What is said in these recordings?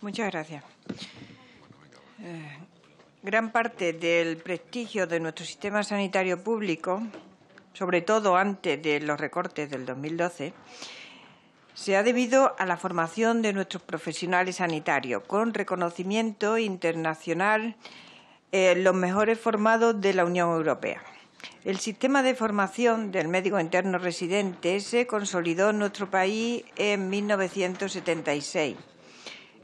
Muchas gracias. Eh, gran parte del prestigio de nuestro sistema sanitario público, sobre todo antes de los recortes del 2012, se ha debido a la formación de nuestros profesionales sanitarios, con reconocimiento internacional, eh, los mejores formados de la Unión Europea. El sistema de formación del médico interno residente se consolidó en nuestro país en 1976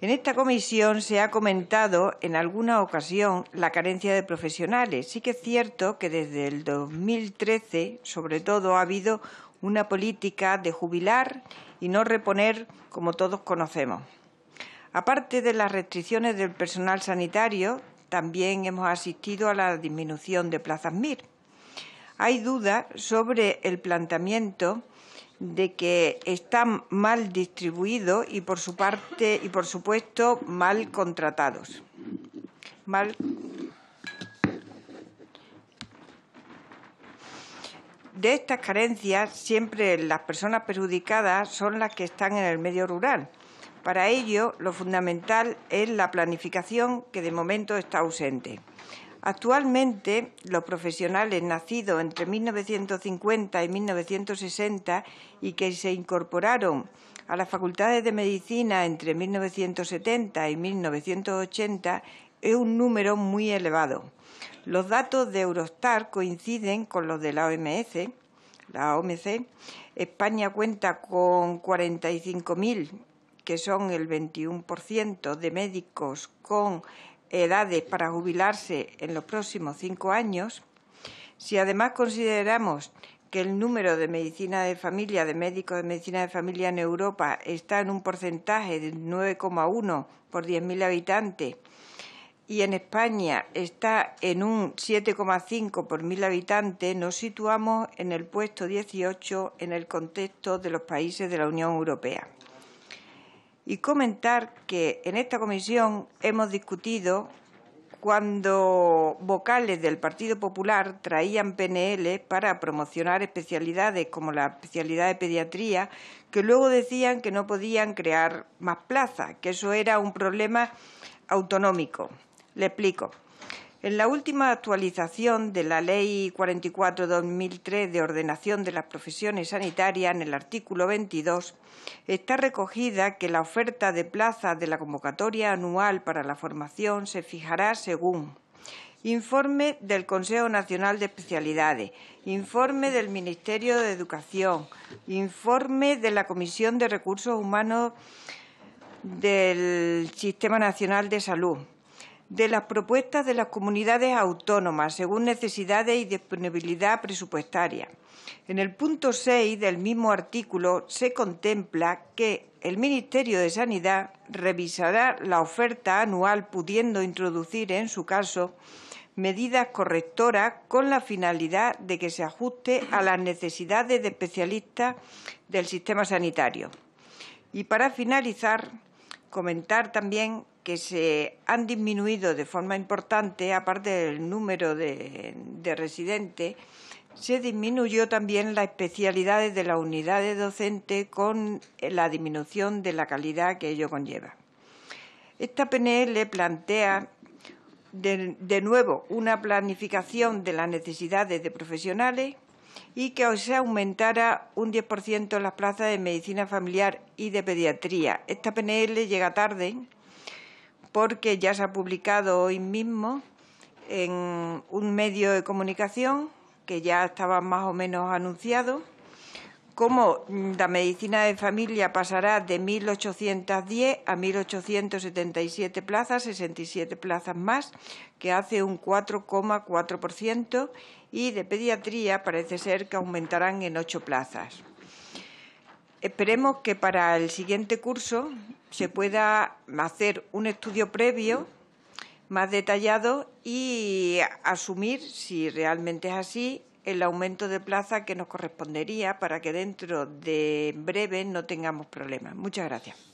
en esta comisión se ha comentado en alguna ocasión la carencia de profesionales. Sí que es cierto que desde el 2013, sobre todo, ha habido una política de jubilar y no reponer, como todos conocemos. Aparte de las restricciones del personal sanitario, también hemos asistido a la disminución de plazas MIR. Hay dudas sobre el planteamiento de que están mal distribuidos y por su parte y por supuesto mal contratados. de estas carencias siempre las personas perjudicadas son las que están en el medio rural. Para ello, lo fundamental es la planificación que de momento está ausente. Actualmente, los profesionales nacidos entre 1950 y 1960 y que se incorporaron a las facultades de medicina entre 1970 y 1980 es un número muy elevado. Los datos de Eurostar coinciden con los de la OMS. La OMC, España cuenta con 45.000, que son el 21% de médicos con edades para jubilarse en los próximos cinco años, si además consideramos que el número de medicina de familia, de médicos de medicina de familia en Europa está en un porcentaje de 9,1 por 10.000 habitantes y en España está en un 7,5 por 1.000 habitantes, nos situamos en el puesto 18 en el contexto de los países de la Unión Europea y comentar que en esta comisión hemos discutido cuando vocales del Partido Popular traían PNL para promocionar especialidades como la especialidad de pediatría, que luego decían que no podían crear más plazas, que eso era un problema autonómico. Le explico. En la última actualización de la Ley 44-2003 de ordenación de las profesiones sanitarias, en el artículo 22, está recogida que la oferta de plazas de la convocatoria anual para la formación se fijará según informe del Consejo Nacional de Especialidades, informe del Ministerio de Educación, informe de la Comisión de Recursos Humanos del Sistema Nacional de Salud, de las propuestas de las comunidades autónomas según necesidades y disponibilidad presupuestaria. En el punto 6 del mismo artículo se contempla que el Ministerio de Sanidad revisará la oferta anual pudiendo introducir, en su caso, medidas correctoras con la finalidad de que se ajuste a las necesidades de especialistas del sistema sanitario. Y para finalizar, comentar también que se han disminuido de forma importante, aparte del número de, residentes, se disminuyó también las especialidades de las unidades docentes con la disminución de la calidad que ello conlleva. Esta PNL plantea de, de nuevo una planificación de las necesidades de profesionales y que se aumentara un 10% las plazas de medicina familiar y de pediatría. Esta PNL llega tarde porque ya se ha publicado hoy mismo en un medio de comunicación que ya estaba más o menos anunciado, cómo la medicina de familia pasará de 1.810 a 1.877 plazas, 67 plazas más, que hace un 4,4%, y de pediatría parece ser que aumentarán en ocho plazas. Esperemos que para el siguiente curso se pueda hacer un estudio previo más detallado y asumir, si realmente es así, el aumento de plaza que nos correspondería para que dentro de breve no tengamos problemas. Muchas gracias.